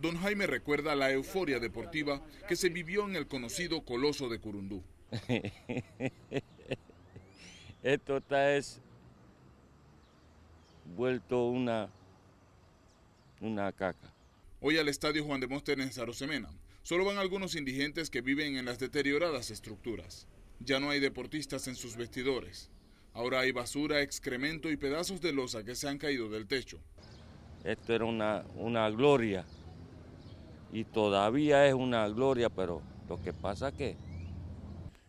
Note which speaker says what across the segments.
Speaker 1: Don Jaime recuerda la euforia deportiva que se vivió en el conocido Coloso de Curundú.
Speaker 2: Esto está es vuelto una, una caca. Hoy al
Speaker 1: estadio Juan de en Zarosemena, solo van algunos indigentes que viven en las deterioradas estructuras. Ya no hay deportistas en sus vestidores. Ahora hay basura, excremento y pedazos de losa que se han caído del techo.
Speaker 2: Esto era una, una gloria y todavía es una gloria, pero lo que pasa que...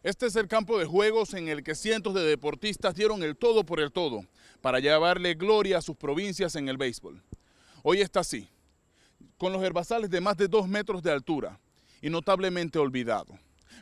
Speaker 1: Este es el campo de juegos en el que cientos de deportistas dieron el todo por el todo para llevarle gloria a sus provincias en el béisbol. Hoy está así, con los herbazales de más de dos metros de altura y notablemente olvidado.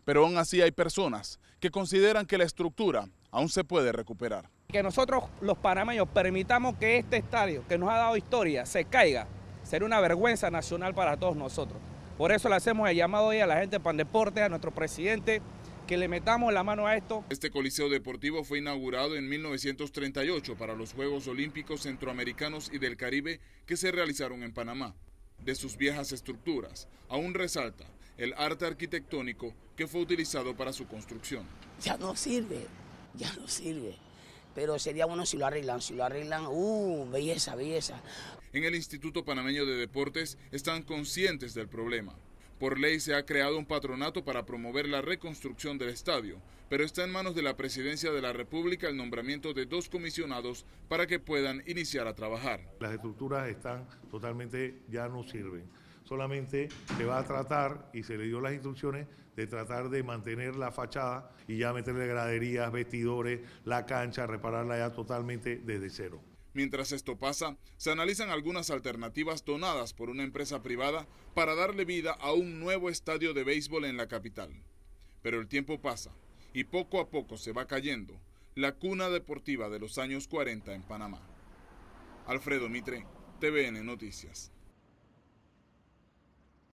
Speaker 1: Pero aún así hay personas que consideran que la estructura aún se puede recuperar. Que nosotros los panameños permitamos que este estadio que nos ha dado historia se caiga Sería una vergüenza nacional para todos nosotros. Por eso le hacemos el llamado hoy a la gente de Pandeporte, a nuestro presidente, que le metamos la mano a esto. Este coliseo deportivo fue inaugurado en 1938 para los Juegos Olímpicos Centroamericanos y del Caribe que se realizaron en Panamá. De sus viejas estructuras, aún resalta el arte arquitectónico que fue utilizado para su construcción. Ya no sirve, ya no sirve, pero sería bueno si lo arreglan, si lo arreglan, ¡uh, belleza, belleza! en el Instituto Panameño de Deportes están conscientes del problema. Por ley se ha creado un patronato para promover la reconstrucción del estadio, pero está en manos de la Presidencia de la República el nombramiento de dos comisionados para
Speaker 3: que puedan iniciar a trabajar. Las estructuras están totalmente, ya no sirven. Solamente se va a tratar, y se le dio las instrucciones, de tratar de mantener la fachada y ya meterle graderías, vestidores, la cancha, repararla ya totalmente desde cero.
Speaker 1: Mientras esto pasa, se analizan algunas alternativas donadas por una empresa privada para darle vida a un nuevo estadio de béisbol en la capital. Pero el tiempo pasa y poco a poco se va cayendo la cuna deportiva de los años 40 en
Speaker 2: Panamá. Alfredo Mitre, TVN Noticias.